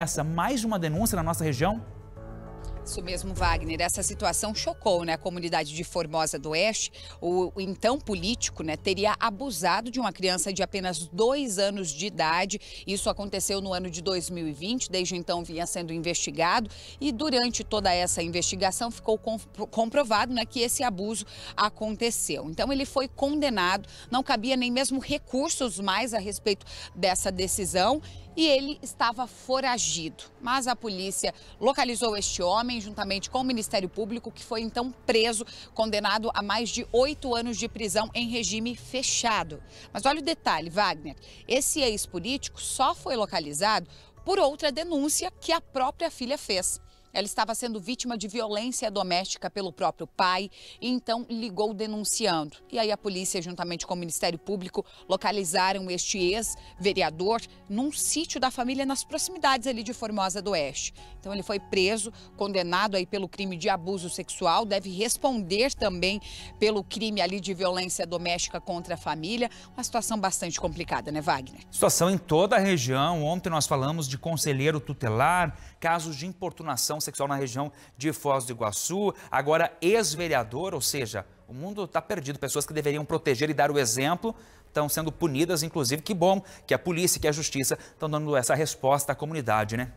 essa mais uma denúncia na nossa região isso mesmo, Wagner. Essa situação chocou né, a comunidade de Formosa do Oeste. O, o então político né, teria abusado de uma criança de apenas dois anos de idade. Isso aconteceu no ano de 2020. Desde então vinha sendo investigado. E durante toda essa investigação ficou comprovado né, que esse abuso aconteceu. Então ele foi condenado. Não cabia nem mesmo recursos mais a respeito dessa decisão. E ele estava foragido. Mas a polícia localizou este homem juntamente com o Ministério Público, que foi então preso, condenado a mais de oito anos de prisão em regime fechado. Mas olha o detalhe, Wagner: esse ex-político só foi localizado por outra denúncia que a própria filha fez. Ela estava sendo vítima de violência doméstica pelo próprio pai e então ligou denunciando. E aí a polícia, juntamente com o Ministério Público, localizaram este ex-vereador num sítio da família nas proximidades ali de Formosa do Oeste. Então ele foi preso, condenado aí pelo crime de abuso sexual, deve responder também pelo crime ali de violência doméstica contra a família. Uma situação bastante complicada, né, Wagner? Situação em toda a região. Ontem nós falamos de conselheiro tutelar, casos de importunação agressão sexual na região de Foz do Iguaçu, agora ex-vereador, ou seja, o mundo está perdido. Pessoas que deveriam proteger e dar o exemplo estão sendo punidas, inclusive. Que bom que a polícia e que a justiça estão dando essa resposta à comunidade, né?